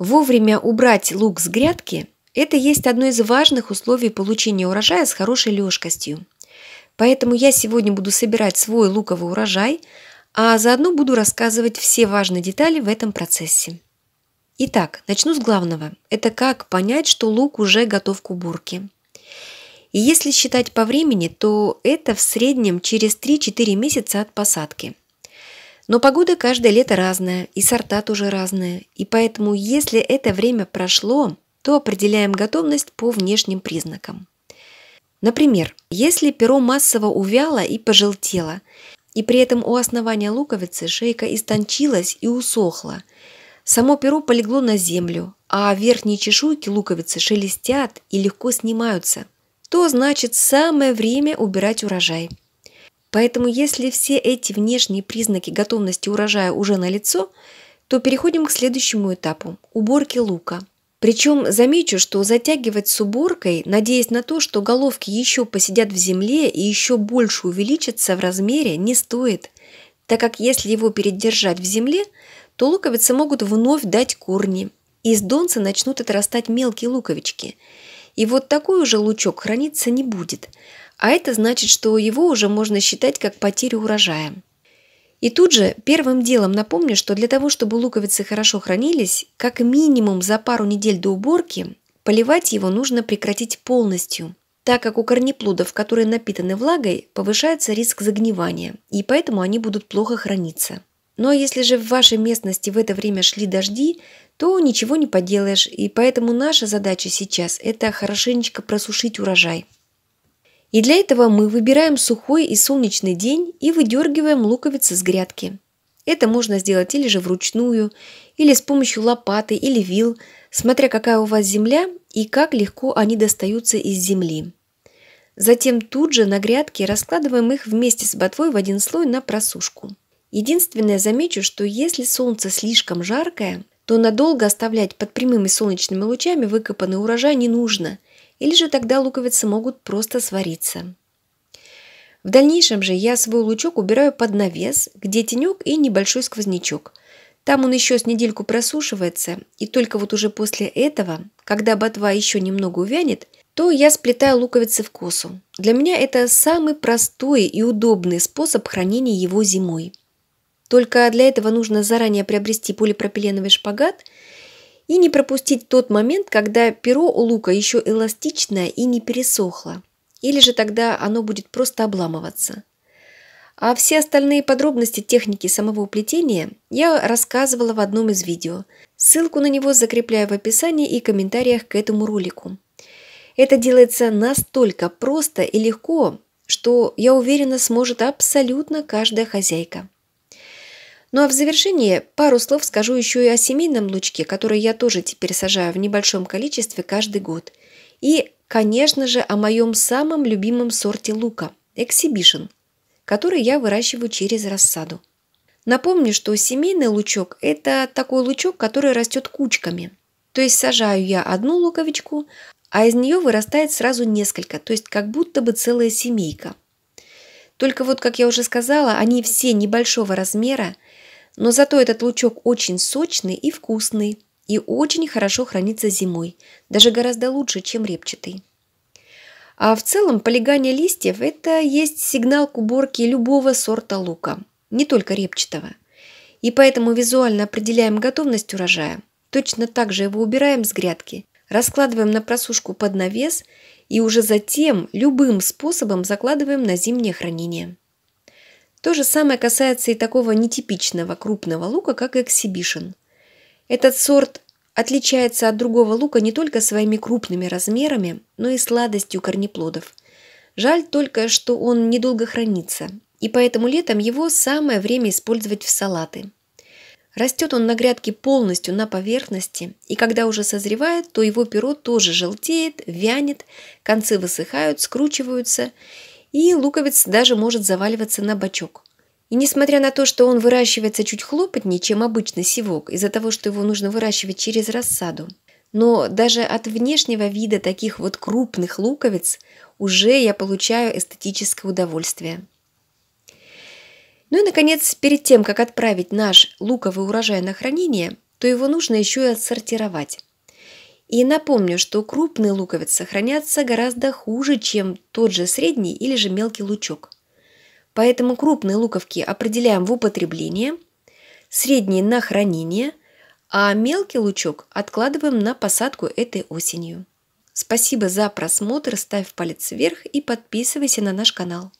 Вовремя убрать лук с грядки – это есть одно из важных условий получения урожая с хорошей легкостью. Поэтому я сегодня буду собирать свой луковый урожай, а заодно буду рассказывать все важные детали в этом процессе. Итак, начну с главного. Это как понять, что лук уже готов к уборке. И если считать по времени, то это в среднем через 3-4 месяца от посадки. Но погода каждое лето разная, и сорта тоже разные, и поэтому, если это время прошло, то определяем готовность по внешним признакам. Например, если перо массово увяло и пожелтело, и при этом у основания луковицы шейка истончилась и усохла, само перо полегло на землю, а верхние чешуйки луковицы шелестят и легко снимаются, то значит самое время убирать урожай – Поэтому если все эти внешние признаки готовности урожая уже налицо, то переходим к следующему этапу – уборке лука. Причем замечу, что затягивать с уборкой, надеясь на то, что головки еще посидят в земле и еще больше увеличатся в размере, не стоит, так как если его передержать в земле, то луковицы могут вновь дать корни. Из донца начнут отрастать мелкие луковички. И вот такой уже лучок храниться не будет, а это значит, что его уже можно считать как потерю урожая. И тут же первым делом напомню, что для того, чтобы луковицы хорошо хранились, как минимум за пару недель до уборки поливать его нужно прекратить полностью, так как у корнеплодов, которые напитаны влагой, повышается риск загнивания, и поэтому они будут плохо храниться. Но если же в вашей местности в это время шли дожди, то ничего не поделаешь, и поэтому наша задача сейчас – это хорошенечко просушить урожай – и для этого мы выбираем сухой и солнечный день и выдергиваем луковицы с грядки. Это можно сделать или же вручную, или с помощью лопаты или вил, смотря какая у вас земля и как легко они достаются из земли. Затем тут же на грядке раскладываем их вместе с ботвой в один слой на просушку. Единственное, замечу, что если солнце слишком жаркое, то надолго оставлять под прямыми солнечными лучами выкопанный урожай не нужно – или же тогда луковицы могут просто свариться. В дальнейшем же я свой лучок убираю под навес, где тенек и небольшой сквознячок. Там он еще с недельку просушивается, и только вот уже после этого, когда ботва еще немного увянет, то я сплетаю луковицы в косу. Для меня это самый простой и удобный способ хранения его зимой. Только для этого нужно заранее приобрести полипропиленовый шпагат – и не пропустить тот момент, когда перо у лука еще эластичное и не пересохло. Или же тогда оно будет просто обламываться. А все остальные подробности техники самого плетения я рассказывала в одном из видео. Ссылку на него закрепляю в описании и комментариях к этому ролику. Это делается настолько просто и легко, что, я уверена, сможет абсолютно каждая хозяйка. Ну а в завершение пару слов скажу еще и о семейном лучке, который я тоже теперь сажаю в небольшом количестве каждый год. И, конечно же, о моем самом любимом сорте лука – эксибишн, который я выращиваю через рассаду. Напомню, что семейный лучок – это такой лучок, который растет кучками. То есть сажаю я одну луковичку, а из нее вырастает сразу несколько, то есть как будто бы целая семейка. Только вот, как я уже сказала, они все небольшого размера – но зато этот лучок очень сочный и вкусный, и очень хорошо хранится зимой, даже гораздо лучше, чем репчатый. А в целом полегание листьев – это есть сигнал к уборке любого сорта лука, не только репчатого. И поэтому визуально определяем готовность урожая. Точно так же его убираем с грядки, раскладываем на просушку под навес и уже затем любым способом закладываем на зимнее хранение. То же самое касается и такого нетипичного крупного лука, как эксибишн. Этот сорт отличается от другого лука не только своими крупными размерами, но и сладостью корнеплодов. Жаль только, что он недолго хранится, и поэтому летом его самое время использовать в салаты. Растет он на грядке полностью на поверхности, и когда уже созревает, то его перо тоже желтеет, вянет, концы высыхают, скручиваются – и луковец даже может заваливаться на бочок. И несмотря на то, что он выращивается чуть хлопотнее, чем обычный сивок, из-за того, что его нужно выращивать через рассаду, но даже от внешнего вида таких вот крупных луковиц уже я получаю эстетическое удовольствие. Ну и, наконец, перед тем, как отправить наш луковый урожай на хранение, то его нужно еще и отсортировать. И напомню, что крупные луковицы хранятся гораздо хуже, чем тот же средний или же мелкий лучок. Поэтому крупные луковки определяем в употребление, средние на хранение, а мелкий лучок откладываем на посадку этой осенью. Спасибо за просмотр, ставь палец вверх и подписывайся на наш канал.